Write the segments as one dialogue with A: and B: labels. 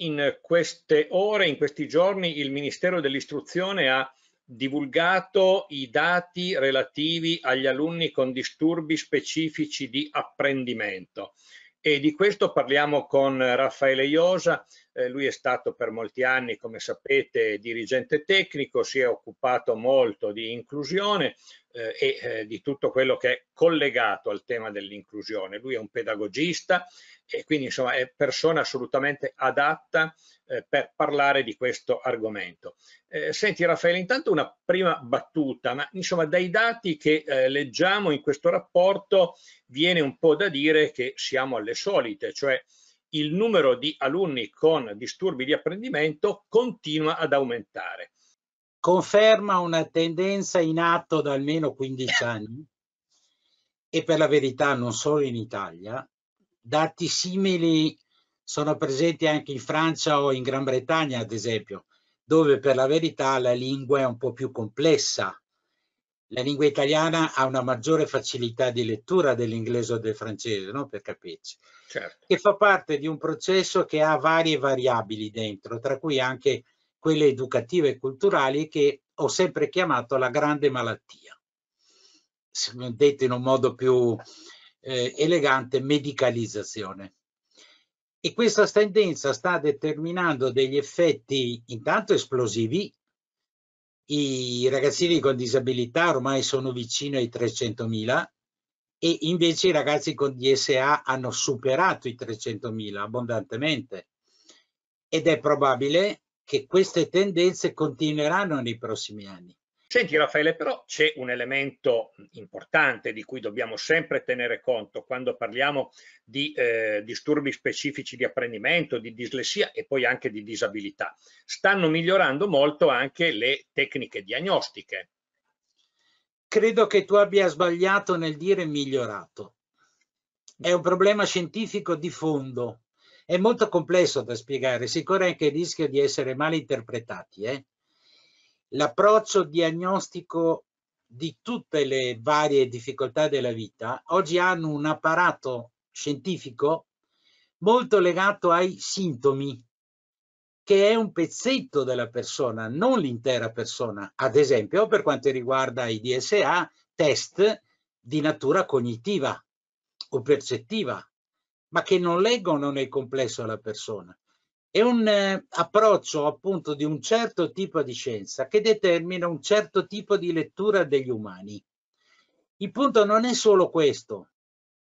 A: in queste ore, in questi giorni, il Ministero dell'Istruzione ha divulgato i dati relativi agli alunni con disturbi specifici di apprendimento e di questo parliamo con Raffaele Iosa, eh, lui è stato per molti anni come sapete dirigente tecnico, si è occupato molto di inclusione, eh, e eh, di tutto quello che è collegato al tema dell'inclusione. Lui è un pedagogista e quindi insomma è persona assolutamente adatta eh, per parlare di questo argomento. Eh, senti Raffaele, intanto una prima battuta, ma insomma dai dati che eh, leggiamo in questo rapporto viene un po' da dire che siamo alle solite, cioè il numero di alunni con disturbi di apprendimento continua ad aumentare
B: conferma una tendenza in atto da almeno 15 anni e per la verità non solo in Italia. Dati simili sono presenti anche in Francia o in Gran Bretagna, ad esempio, dove per la verità la lingua è un po' più complessa. La lingua italiana ha una maggiore facilità di lettura dell'inglese o del francese, no? per capirci, certo. che fa parte di un processo che ha varie variabili dentro, tra cui anche quelle educative e culturali che ho sempre chiamato la grande malattia, detto in un modo più eh, elegante, medicalizzazione. E questa tendenza sta determinando degli effetti intanto esplosivi, i ragazzini con disabilità ormai sono vicino ai 300.000 e invece i ragazzi con DSA hanno superato i 300.000 abbondantemente ed è probabile che queste tendenze continueranno nei prossimi anni. Senti Raffaele, però c'è un elemento importante
A: di cui dobbiamo sempre tenere conto quando parliamo di eh, disturbi specifici di apprendimento, di dislessia e poi anche di disabilità. Stanno migliorando molto
B: anche le tecniche
A: diagnostiche.
B: Credo che tu abbia sbagliato nel dire migliorato. È un problema scientifico di fondo è molto complesso da spiegare, si corre anche il rischio di essere mal interpretati. Eh? L'approccio diagnostico di tutte le varie difficoltà della vita oggi hanno un apparato scientifico molto legato ai sintomi, che è un pezzetto della persona, non l'intera persona. Ad esempio, per quanto riguarda i DSA, test di natura cognitiva o percettiva, ma che non leggono nel complesso la persona. È un eh, approccio appunto di un certo tipo di scienza che determina un certo tipo di lettura degli umani. Il punto non è solo questo,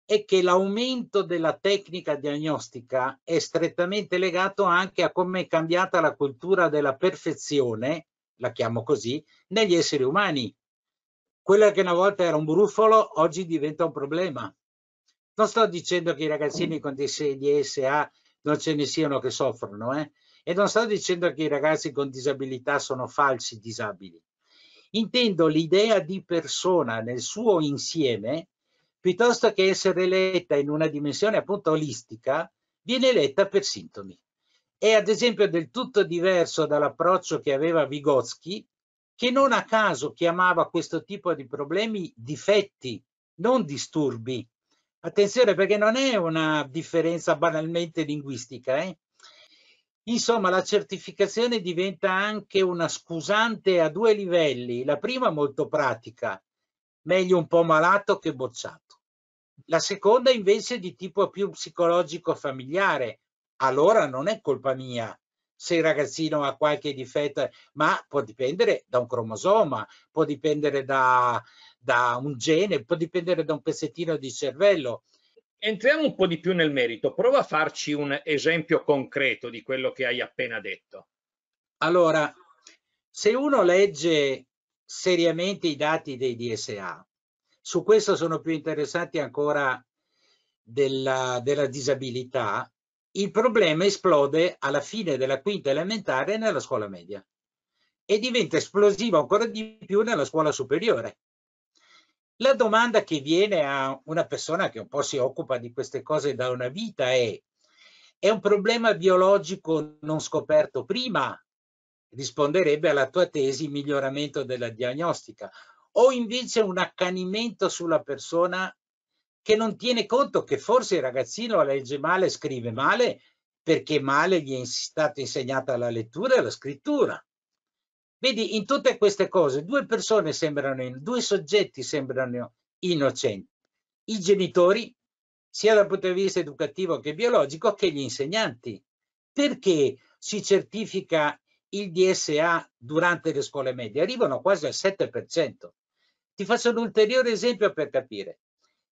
B: è che l'aumento della tecnica diagnostica è strettamente legato anche a come è cambiata la cultura della perfezione, la chiamo così, negli esseri umani. Quella che una volta era un brufolo oggi diventa un problema non sto dicendo che i ragazzini con DSA non ce ne siano che soffrono, eh? e non sto dicendo che i ragazzi con disabilità sono falsi disabili. Intendo l'idea di persona nel suo insieme, piuttosto che essere letta in una dimensione appunto olistica, viene letta per sintomi. È ad esempio del tutto diverso dall'approccio che aveva Vygotsky, che non a caso chiamava questo tipo di problemi difetti, non disturbi, Attenzione perché non è una differenza banalmente linguistica. Eh? Insomma, la certificazione diventa anche una scusante a due livelli. La prima molto pratica, meglio un po' malato che bocciato. La seconda invece di tipo più psicologico familiare. Allora non è colpa mia se il ragazzino ha qualche difetto, ma può dipendere da un cromosoma, può dipendere da, da un gene, può dipendere da un pezzettino di cervello. Entriamo un po' di più nel merito, prova a farci
A: un esempio concreto di quello che hai appena detto. Allora,
B: se uno legge seriamente i dati dei DSA, su questo sono più interessanti ancora della, della disabilità, il problema esplode alla fine della quinta elementare nella scuola media e diventa esplosivo ancora di più nella scuola superiore la domanda che viene a una persona che un po' si occupa di queste cose da una vita è, è un problema biologico non scoperto prima? Risponderebbe alla tua tesi miglioramento della diagnostica o invece un accanimento sulla persona che non tiene conto che forse il ragazzino legge male, e scrive male, perché male gli è stata insegnata la lettura e la scrittura. Vedi, in tutte queste cose due persone sembrano, due soggetti sembrano innocenti, i genitori, sia dal punto di vista educativo che biologico, che gli insegnanti. Perché si certifica il DSA durante le scuole medie? Arrivano quasi al 7%. Ti faccio un ulteriore esempio per capire.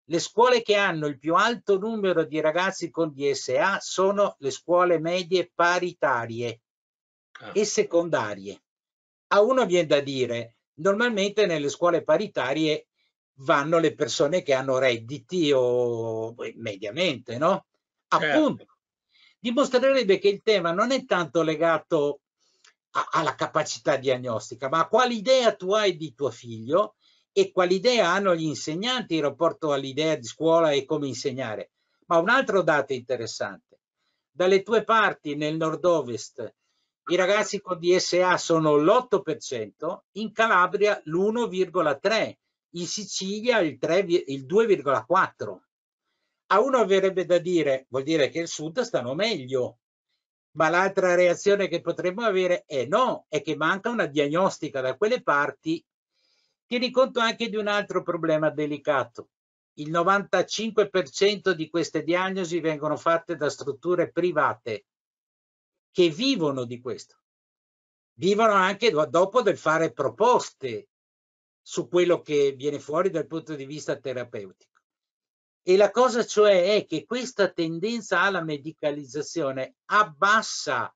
B: Le scuole che hanno il più alto numero di ragazzi con DSA sono le scuole medie paritarie ah. e secondarie a uno viene da dire, normalmente nelle scuole paritarie vanno le persone che hanno redditi o boh, mediamente, no? Certo. Appunto, dimostrerebbe che il tema non è tanto legato a, alla capacità diagnostica, ma a quale idea tu hai di tuo figlio e quale idea hanno gli insegnanti in rapporto all'idea di scuola e come insegnare. Ma un altro dato interessante, dalle tue parti nel nord-ovest i ragazzi con DSA sono l'8%, in Calabria l'1,3%, in Sicilia il, 2,4%. A uno avrebbe da dire, vuol dire che il sud stanno meglio, ma l'altra reazione che potremmo avere è no, è che manca una diagnostica da quelle parti. Tieni conto anche di un altro problema delicato. Il 95% di queste diagnosi vengono fatte da strutture private che vivono di questo. Vivono anche dopo del fare proposte su quello che viene fuori dal punto di vista terapeutico. E la cosa cioè è che questa tendenza alla medicalizzazione abbassa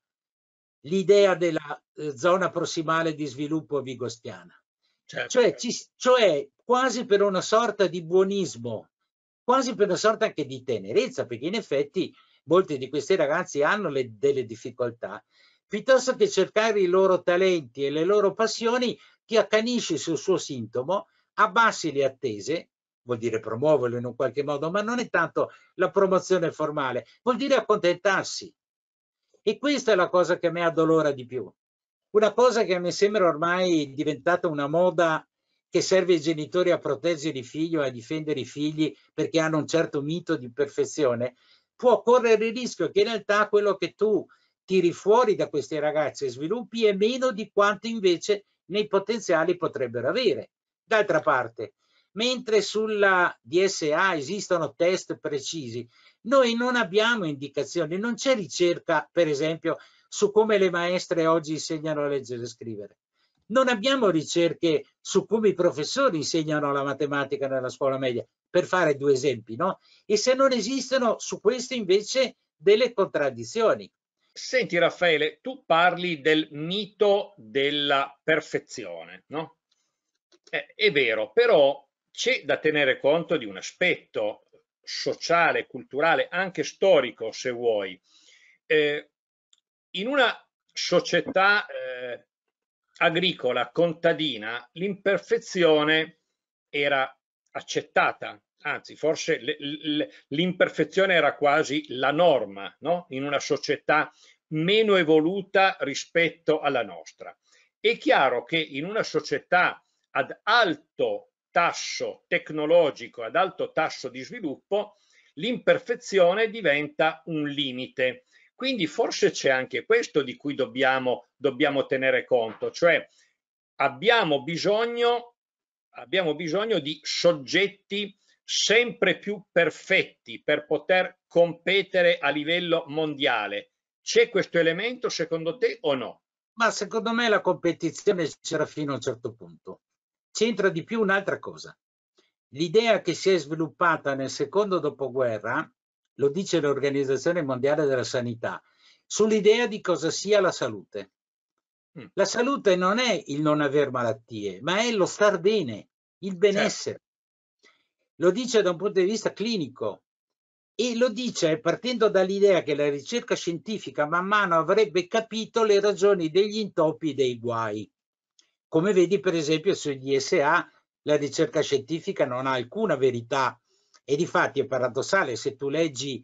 B: l'idea della eh, zona prossimale di sviluppo vigostiana. Certo. Cioè, ci, cioè, quasi per una sorta di buonismo, quasi per una sorta anche di tenerezza, perché in effetti molti di questi ragazzi hanno le, delle difficoltà, piuttosto che cercare i loro talenti e le loro passioni, ti accanisci sul suo sintomo, abbassi le attese, vuol dire promuoverlo in un qualche modo, ma non è tanto la promozione formale, vuol dire accontentarsi. E questa è la cosa che a me addolora di più. Una cosa che a me sembra ormai diventata una moda che serve ai genitori a proteggere i figli o a difendere i figli perché hanno un certo mito di perfezione, può correre il rischio che in realtà quello che tu tiri fuori da queste ragazze e sviluppi è meno di quanto invece nei potenziali potrebbero avere. D'altra parte, mentre sulla DSA esistono test precisi, noi non abbiamo indicazioni, non c'è ricerca, per esempio, su come le maestre oggi insegnano a leggere e scrivere. Non abbiamo ricerche su come i professori insegnano la matematica nella scuola media, per fare due esempi, no? E se non esistono su questo invece delle contraddizioni. Senti Raffaele, tu parli del mito della
A: perfezione, no? Eh, è vero, però c'è da tenere conto di un aspetto sociale, culturale, anche storico se vuoi. Eh, in una società eh, agricola contadina l'imperfezione era accettata, anzi forse l'imperfezione era quasi la norma no? in una società meno evoluta rispetto alla nostra. È chiaro che in una società ad alto tasso tecnologico, ad alto tasso di sviluppo, l'imperfezione diventa un limite quindi forse c'è anche questo di cui dobbiamo, dobbiamo tenere conto, cioè abbiamo bisogno, abbiamo bisogno di soggetti sempre più perfetti per poter competere a livello
B: mondiale. C'è questo elemento secondo te o no? Ma secondo me la competizione c'era fino a un certo punto. C'entra di più un'altra cosa. L'idea che si è sviluppata nel secondo dopoguerra lo dice l'Organizzazione Mondiale della Sanità, sull'idea di cosa sia la salute. Mm. La salute non è il non aver malattie, ma è lo star bene, il benessere. Certo. Lo dice da un punto di vista clinico e lo dice partendo dall'idea che la ricerca scientifica man mano avrebbe capito le ragioni degli intoppi e dei guai. Come vedi per esempio sugli SA la ricerca scientifica non ha alcuna verità e di fatti è paradossale, se tu leggi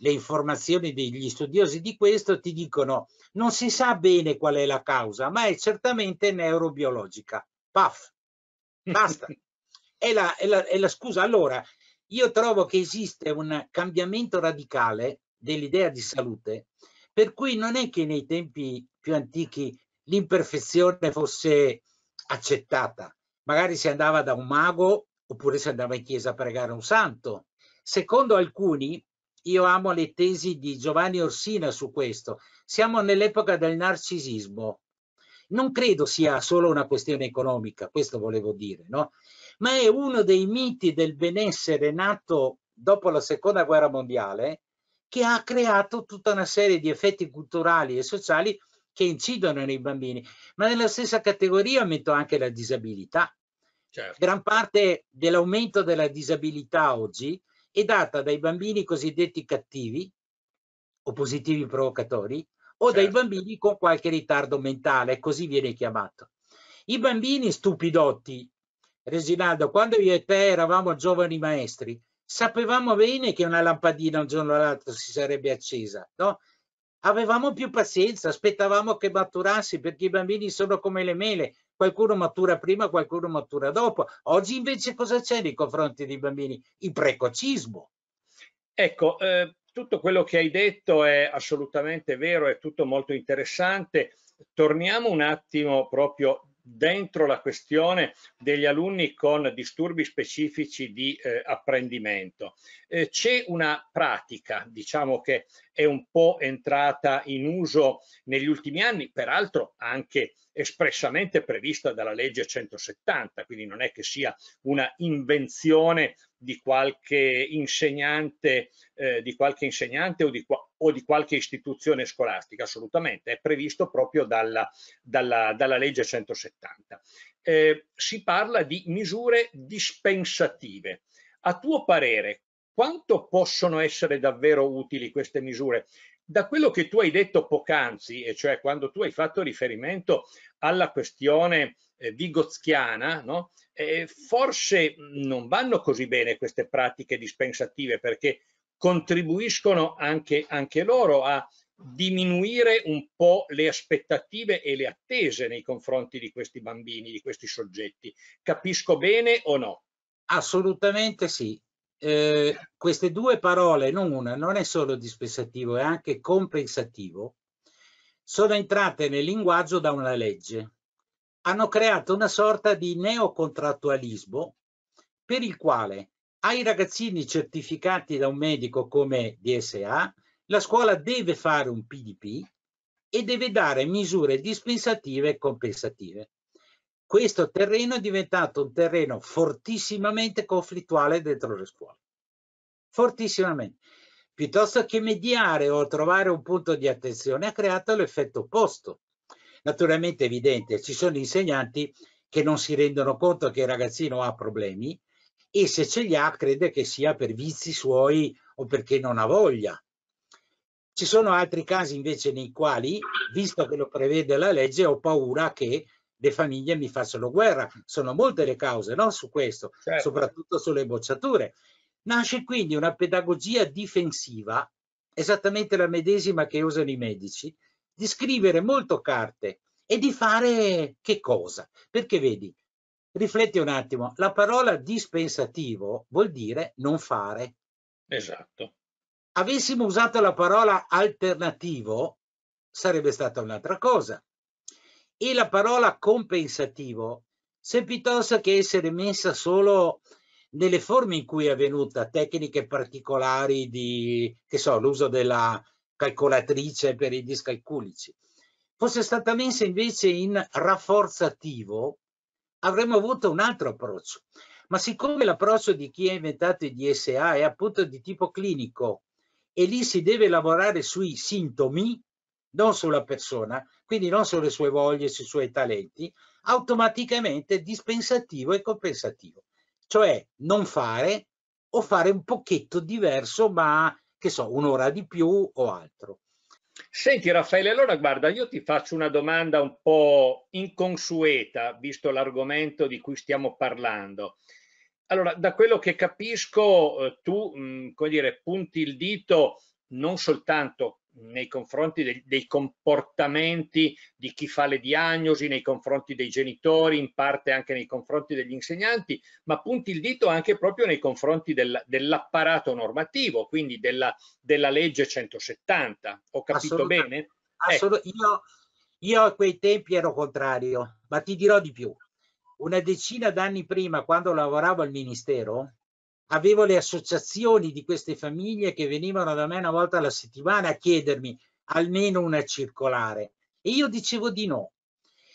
B: le informazioni degli studiosi di questo, ti dicono non si sa bene qual è la causa, ma è certamente neurobiologica. Paf, basta. è, la, è, la, è la scusa. Allora, io trovo che esiste un cambiamento radicale dell'idea di salute, per cui non è che nei tempi più antichi l'imperfezione fosse accettata. Magari si andava da un mago oppure se andava in chiesa a pregare un santo. Secondo alcuni, io amo le tesi di Giovanni Orsina su questo, siamo nell'epoca del narcisismo. Non credo sia solo una questione economica, questo volevo dire, no? ma è uno dei miti del benessere nato dopo la seconda guerra mondiale che ha creato tutta una serie di effetti culturali e sociali che incidono nei bambini, ma nella stessa categoria metto anche la disabilità, Certo. Gran parte dell'aumento della disabilità oggi è data dai bambini cosiddetti cattivi o positivi provocatori o certo. dai bambini con qualche ritardo mentale, così viene chiamato. I bambini stupidotti, Reginaldo, quando io e te eravamo giovani maestri, sapevamo bene che una lampadina un giorno o l'altro si sarebbe accesa, no? Avevamo più pazienza, aspettavamo che maturassi perché i bambini sono come le mele, qualcuno matura prima, qualcuno matura dopo. Oggi invece cosa c'è nei confronti dei bambini? Il precocismo. Ecco, eh, tutto quello che hai detto
A: è assolutamente vero, è tutto molto interessante. Torniamo un attimo proprio dentro la questione degli alunni con disturbi specifici di eh, apprendimento. Eh, C'è una pratica, diciamo che è un po' entrata in uso negli ultimi anni, peraltro anche espressamente prevista dalla legge 170, quindi non è che sia una invenzione di qualche insegnante, eh, di qualche insegnante o, di qua, o, di qualche istituzione scolastica, assolutamente, è previsto proprio dalla, dalla, dalla legge 170. Eh, si parla di misure dispensative. A tuo parere, quanto possono essere davvero utili queste misure? Da quello che tu hai detto poc'anzi, e cioè quando tu hai fatto riferimento alla questione eh, vigozchiana, no? eh, forse mm, non vanno così bene queste pratiche dispensative perché contribuiscono anche, anche loro a diminuire un po' le aspettative e le attese nei confronti
B: di questi bambini, di questi soggetti. Capisco bene o no? Assolutamente sì eh, queste due parole, non una, non è solo dispensativo, è anche compensativo, sono entrate nel linguaggio da una legge. Hanno creato una sorta di neocontrattualismo per il quale ai ragazzini certificati da un medico come DSA, la scuola deve fare un PDP e deve dare misure dispensative e compensative questo terreno è diventato un terreno fortissimamente conflittuale dentro le scuole. Fortissimamente. Piuttosto che mediare o trovare un punto di attenzione ha creato l'effetto opposto. Naturalmente è evidente, ci sono insegnanti che non si rendono conto che il ragazzino ha problemi e se ce li ha crede che sia per vizi suoi o perché non ha voglia. Ci sono altri casi invece nei quali, visto che lo prevede la legge, ho paura che le famiglie mi facciano guerra. Sono molte le cause no? su questo, certo. soprattutto sulle bocciature. Nasce quindi una pedagogia difensiva, esattamente la medesima che usano i medici, di scrivere molto carte e di fare che cosa? Perché vedi, rifletti un attimo, la parola dispensativo vuol dire non fare. Esatto. Avessimo usato la parola alternativo, sarebbe stata un'altra cosa e la parola compensativo se piuttosto che essere messa solo nelle forme in cui è avvenuta, tecniche particolari di, che so, l'uso della calcolatrice per i discalculici, fosse stata messa invece in rafforzativo, avremmo avuto un altro approccio. Ma siccome l'approccio di chi ha inventato i DSA è appunto di tipo clinico e lì si deve lavorare sui sintomi, non sulla persona, quindi non sulle sue voglie, sui suoi talenti, automaticamente dispensativo e compensativo, cioè non fare o fare un pochetto diverso, ma che so, un'ora di più o altro.
A: Senti Raffaele, allora guarda, io ti faccio una domanda un po' inconsueta, visto l'argomento di cui stiamo parlando. Allora, da quello che capisco, eh, tu, mm, come dire, punti il dito non soltanto nei confronti dei, dei, comportamenti di chi fa le diagnosi, nei confronti dei genitori, in parte anche nei confronti degli insegnanti, ma punti il dito anche proprio nei confronti del, dell'apparato normativo, quindi della, della, legge 170.
B: Ho capito bene? Eh. Assolut eh. io, io a quei tempi ero contrario, ma ti dirò di più. Una decina d'anni prima, quando lavoravo al Ministero, avevo le associazioni di queste famiglie che venivano da me una volta alla settimana a chiedermi almeno una circolare e io dicevo di no.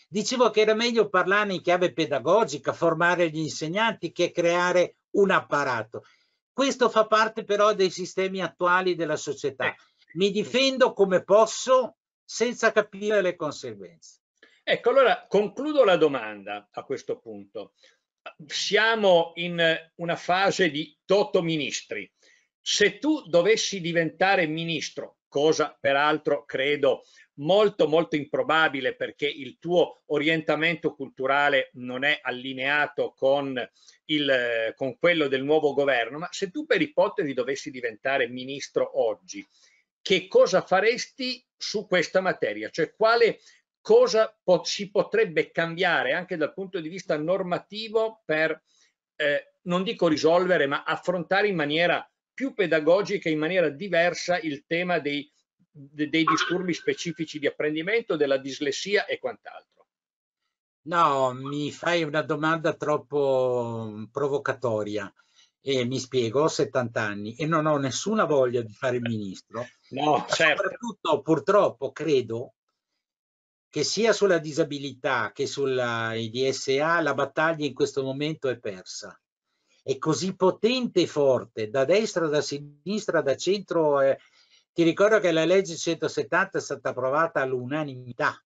B: Dicevo che era meglio parlare in chiave pedagogica, formare gli insegnanti che creare un apparato. Questo fa parte però dei sistemi attuali della società. Eh, Mi difendo come posso senza capire le conseguenze. Ecco, allora concludo
A: la domanda a questo punto siamo in eh, una fase di toto ministri. Se tu dovessi diventare ministro, cosa peraltro credo molto molto improbabile perché il tuo orientamento culturale non è allineato con, il, eh, con quello del nuovo governo, ma se tu per ipotesi dovessi diventare ministro oggi, che cosa faresti su questa materia? Cioè quale cosa po si potrebbe cambiare anche dal punto di vista normativo per, eh, non dico risolvere, ma affrontare in maniera più pedagogica, in maniera diversa il tema dei, dei disturbi specifici di apprendimento, della dislessia e quant'altro.
B: No, mi fai una domanda troppo provocatoria e mi spiego, ho 70 anni e non ho nessuna voglia di fare il ministro. No, certo. Soprattutto purtroppo credo che sia sulla disabilità che sulla IDSA la battaglia in questo momento è persa. È così potente e forte da destra, da sinistra, da centro. Eh, ti ricordo che la legge 170 è stata approvata all'unanimità.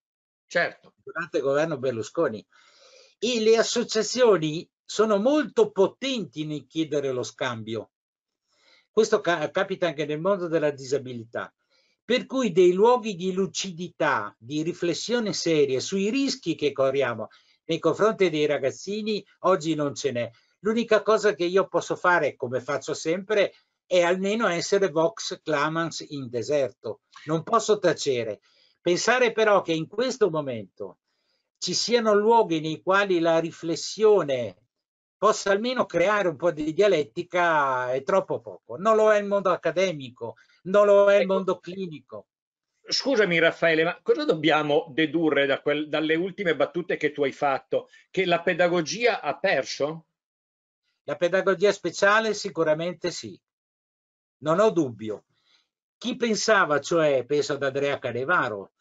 B: Certo. Durante il governo Berlusconi. E le associazioni sono molto potenti nel chiedere lo scambio. Questo ca capita anche nel mondo della disabilità. Per cui dei luoghi di lucidità, di riflessione seria sui rischi che corriamo nei confronti dei ragazzini oggi non ce n'è. L'unica cosa che io posso fare, come faccio sempre, è almeno essere vox clamans in deserto. Non posso tacere. Pensare però che in questo momento ci siano luoghi nei quali la riflessione possa almeno creare un po' di dialettica è troppo poco. Non lo è il mondo accademico, non lo è il ecco. mondo clinico.
A: Scusami Raffaele, ma cosa dobbiamo dedurre da quel, dalle ultime battute che tu hai
B: fatto? Che la pedagogia ha perso? La pedagogia speciale sicuramente sì, non ho dubbio. Chi pensava, cioè, penso ad Andrea Carevaro,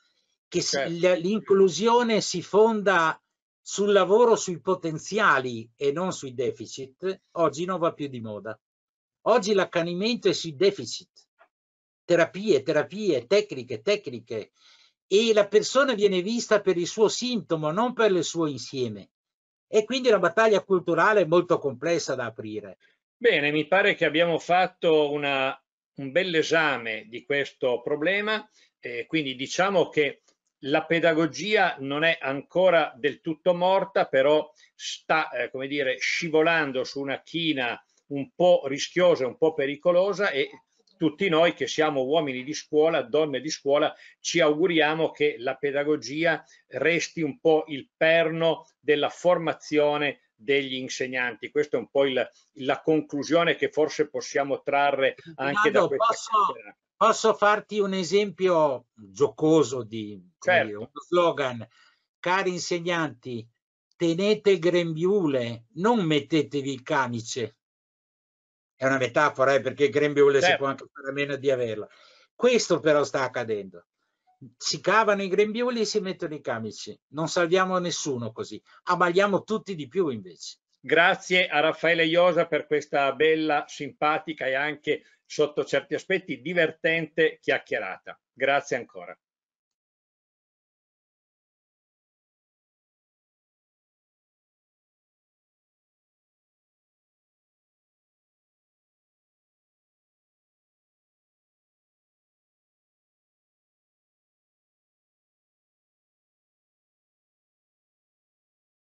B: che certo. l'inclusione si fonda sul lavoro sui potenziali e non sui deficit, oggi non va più di moda. Oggi l'accanimento è sui deficit terapie, terapie, tecniche, tecniche e la persona viene vista per il suo sintomo, non per il suo insieme. E quindi una battaglia culturale molto complessa da aprire. Bene,
A: mi pare che abbiamo fatto una, un bell'esame di questo problema, eh, quindi diciamo che la pedagogia non è ancora del tutto morta, però sta, eh, come dire, scivolando su una china un po' rischiosa, un po' pericolosa e tutti noi che siamo uomini di scuola, donne di scuola, ci auguriamo che la pedagogia resti un po' il perno della formazione degli insegnanti. Questa è un po' il, la conclusione
B: che forse possiamo trarre anche Vado, da questa posso, posso farti un esempio giocoso di certo. dire, uno slogan. Cari insegnanti, tenete il grembiule, non mettetevi il camice è una metafora eh, perché grembiule certo. si può anche fare a meno di averla questo però sta accadendo si cavano i grembiuli e si mettono i camici non salviamo nessuno così abbagliamo tutti di più invece grazie a Raffaele Iosa per questa bella
A: simpatica e anche sotto certi aspetti divertente chiacchierata grazie ancora